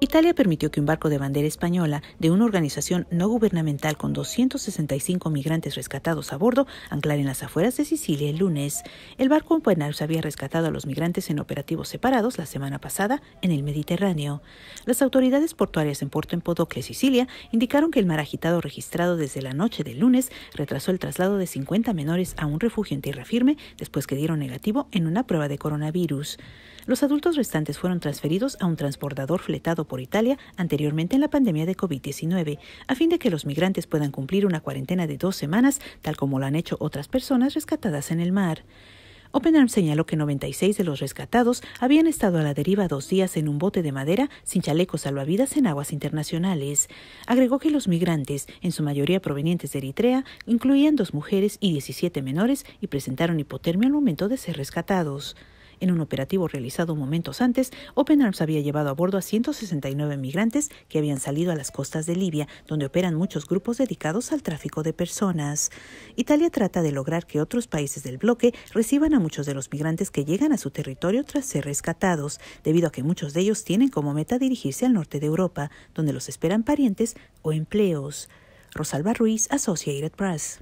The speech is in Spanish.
Italia permitió que un barco de bandera española de una organización no gubernamental con 265 migrantes rescatados a bordo anclar en las afueras de Sicilia el lunes. El barco en Buenos había rescatado a los migrantes en operativos separados la semana pasada en el Mediterráneo. Las autoridades portuarias en Porto Empodocle, Sicilia, indicaron que el mar agitado registrado desde la noche del lunes retrasó el traslado de 50 menores a un refugio en tierra firme después que dieron negativo en una prueba de coronavirus. Los adultos restantes fueron transferidos a un transbordador fletado por Italia anteriormente en la pandemia de COVID-19, a fin de que los migrantes puedan cumplir una cuarentena de dos semanas, tal como lo han hecho otras personas rescatadas en el mar. Open Arms señaló que 96 de los rescatados habían estado a la deriva dos días en un bote de madera sin chalecos salvavidas en aguas internacionales. Agregó que los migrantes, en su mayoría provenientes de Eritrea, incluían dos mujeres y 17 menores y presentaron hipotermia al momento de ser rescatados. En un operativo realizado momentos antes, Open Arms había llevado a bordo a 169 migrantes que habían salido a las costas de Libia, donde operan muchos grupos dedicados al tráfico de personas. Italia trata de lograr que otros países del bloque reciban a muchos de los migrantes que llegan a su territorio tras ser rescatados, debido a que muchos de ellos tienen como meta dirigirse al norte de Europa, donde los esperan parientes o empleos. Rosalba Ruiz, Associated Press.